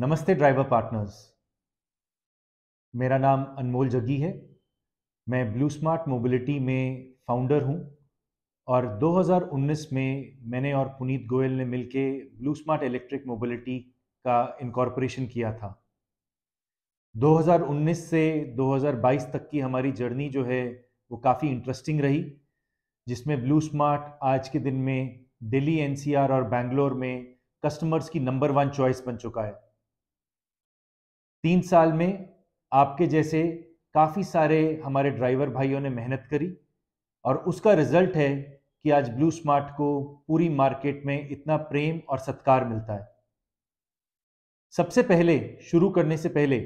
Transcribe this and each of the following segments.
नमस्ते driver partners मेरा नाम अनमोल जगी है मैं ब्लू स्मार्ट मोबिलिटी में फाउंडर हूं और 2019 में मैंने और पुनीत गोयल ने मिलके ब्लू स्मार्ट इलेक्ट्रिक मोबिलिटी का इनकॉर्पोरेशन किया था 2019 से 2022 तक की हमारी जर्नी जो है वो काफ़ी इंटरेस्टिंग रही जिसमें ब्लू स्मार्ट आज के दिन में दिल्ली एनसीआर और बेंगलोर में कस्टमर्स की नंबर वन चॉइस बन चुका है तीन साल में आपके जैसे काफ़ी सारे हमारे ड्राइवर भाइयों ने मेहनत करी और उसका रिजल्ट है कि आज ब्लू स्मार्ट को पूरी मार्केट में इतना प्रेम और सत्कार मिलता है सबसे पहले शुरू करने से पहले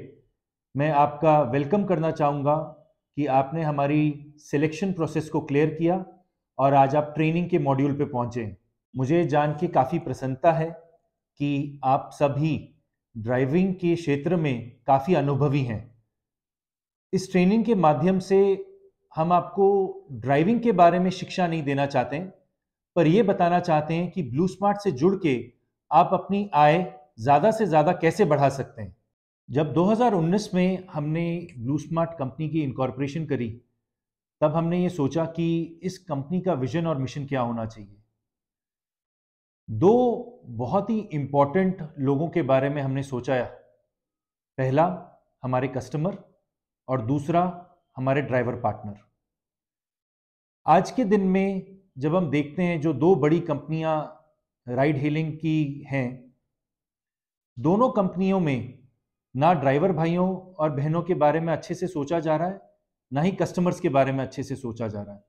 मैं आपका वेलकम करना चाहूँगा कि आपने हमारी सिलेक्शन प्रोसेस को क्लियर किया और आज आप ट्रेनिंग के मॉड्यूल पे पहुँचे मुझे जान के काफ़ी प्रसन्नता है कि आप सभी ड्राइविंग के क्षेत्र में काफ़ी अनुभवी हैं इस ट्रेनिंग के माध्यम से हम आपको ड्राइविंग के बारे में शिक्षा नहीं देना चाहते हैं पर यह बताना चाहते हैं कि ब्लू स्मार्ट से जुड़ के आप अपनी आय ज़्यादा से ज़्यादा कैसे बढ़ा सकते हैं जब 2019 में हमने ब्लू स्मार्ट कंपनी की इनकॉर्पोरेशन करी तब हमने ये सोचा कि इस कंपनी का विजन और मिशन क्या होना चाहिए दो बहुत ही इंपॉर्टेंट लोगों के बारे में हमने सोचा पहला हमारे कस्टमर और दूसरा हमारे ड्राइवर पार्टनर आज के दिन में जब हम देखते हैं जो दो बड़ी कंपनियां राइड हीलिंग की हैं दोनों कंपनियों में ना ड्राइवर भाइयों और बहनों के बारे में अच्छे से सोचा जा रहा है ना ही कस्टमर्स के बारे में अच्छे से सोचा जा रहा है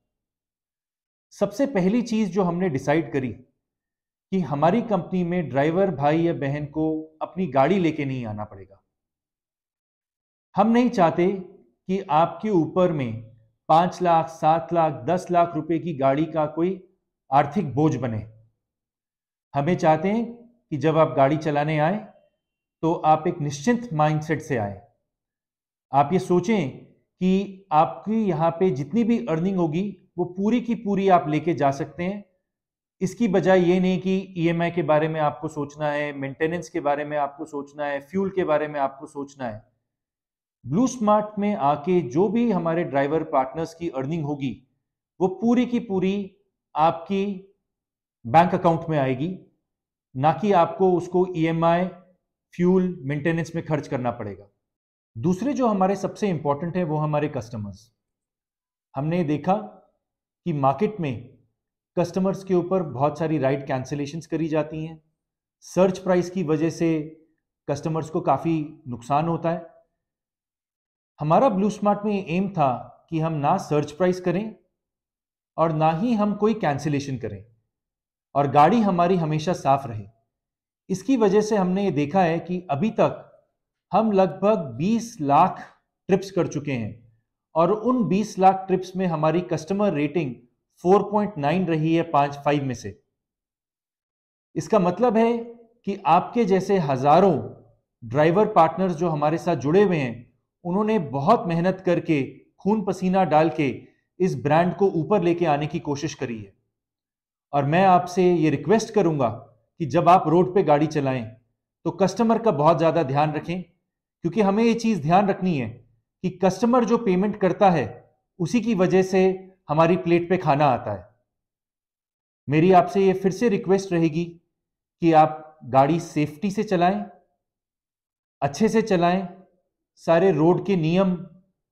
सबसे पहली चीज जो हमने डिसाइड करी कि हमारी कंपनी में ड्राइवर भाई या बहन को अपनी गाड़ी लेके नहीं आना पड़ेगा हम नहीं चाहते कि आपके ऊपर में पांच लाख सात लाख दस लाख रुपए की गाड़ी का कोई आर्थिक बोझ बने हमें चाहते हैं कि जब आप गाड़ी चलाने आए तो आप एक निश्चिंत माइंडसेट से आए आप ये सोचें कि आपकी यहाँ पे जितनी भी अर्निंग होगी वो पूरी की पूरी आप लेके जा सकते हैं इसकी बजाय ये नहीं कि ई e के बारे में आपको सोचना है मेंटेनेंस के बारे में आपको सोचना है फ्यूल के बारे में आपको सोचना है ब्लू स्मार्ट में आके जो भी हमारे ड्राइवर पार्टनर्स की अर्निंग होगी वो पूरी की पूरी आपकी बैंक अकाउंट में आएगी ना कि आपको उसको ई फ्यूल मेंटेनेंस में खर्च करना पड़ेगा दूसरे जो हमारे सबसे इंपॉर्टेंट है वो हमारे कस्टमर्स हमने देखा कि मार्केट में कस्टमर्स के ऊपर बहुत सारी राइट कैंसिलेशन करी जाती हैं सर्च प्राइस की वजह से कस्टमर्स को काफ़ी नुकसान होता है हमारा ब्लू स्मार्ट में एम था कि हम ना सर्च प्राइस करें और ना ही हम कोई कैंसिलेशन करें और गाड़ी हमारी हमेशा साफ रहे इसकी वजह से हमने ये देखा है कि अभी तक हम लगभग 20 लाख ट्रिप्स कर चुके हैं और उन 20 लाख ट्रिप्स में हमारी कस्टमर रेटिंग 4.9 रही है पांच फाइव में से इसका मतलब है कि आपके जैसे हजारों ड्राइवर पार्टनर्स जो हमारे साथ जुड़े हुए हैं उन्होंने बहुत मेहनत करके खून पसीना डाल के इस ब्रांड को ऊपर लेके आने की कोशिश करी है और मैं आपसे ये रिक्वेस्ट करूंगा कि जब आप रोड पे गाड़ी चलाएं तो कस्टमर का बहुत ज़्यादा ध्यान रखें क्योंकि हमें ये चीज़ ध्यान रखनी है कि कस्टमर जो पेमेंट करता है उसी की वजह से हमारी प्लेट पे खाना आता है मेरी आपसे ये फिर से रिक्वेस्ट रहेगी कि आप गाड़ी सेफ्टी से चलाएं अच्छे से चलाएं सारे रोड के नियम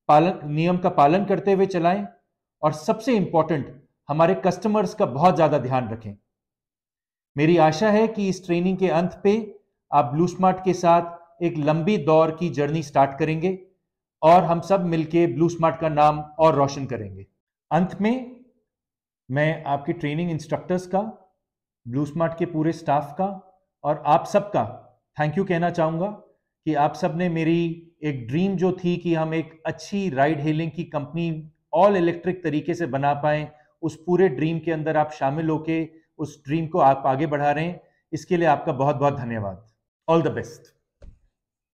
पालन नियम का पालन करते हुए चलाएं और सबसे इंपॉर्टेंट हमारे कस्टमर्स का बहुत ज़्यादा ध्यान रखें मेरी आशा है कि इस ट्रेनिंग के अंत पे आप ब्लू स्मार्ट के साथ एक लंबी दौर की जर्नी स्टार्ट करेंगे और हम सब मिलके ब्लू स्मार्ट का नाम और रोशन करेंगे अंत में मैं आपके ट्रेनिंग इंस्ट्रक्टर्स का ब्लू स्मार्ट के पूरे स्टाफ का और आप सबका थैंक यू कहना चाहूँगा कि आप सब ने मेरी एक ड्रीम जो थी कि हम एक अच्छी राइड हेलिंग की कंपनी ऑल इलेक्ट्रिक तरीके से बना पाएं उस पूरे ड्रीम के अंदर आप शामिल होके उस ड्रीम को आप आगे बढ़ा रहे हैं इसके लिए आपका बहुत बहुत धन्यवाद ऑल द बेस्ट